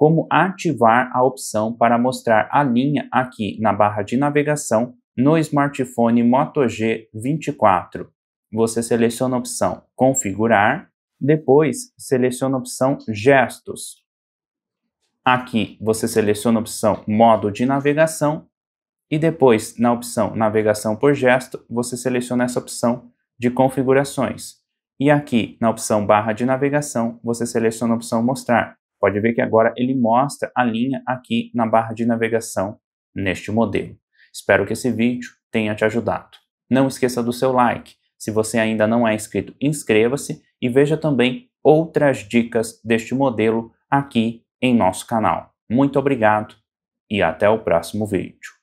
como ativar a opção para mostrar a linha aqui na barra de navegação no smartphone Moto G 24. Você seleciona a opção Configurar, depois seleciona a opção Gestos. Aqui você seleciona a opção Modo de navegação e depois na opção Navegação por gesto você seleciona essa opção de configurações. E aqui na opção Barra de navegação você seleciona a opção Mostrar. Pode ver que agora ele mostra a linha aqui na barra de navegação neste modelo. Espero que esse vídeo tenha te ajudado. Não esqueça do seu like. Se você ainda não é inscrito, inscreva-se e veja também outras dicas deste modelo aqui em nosso canal. Muito obrigado e até o próximo vídeo.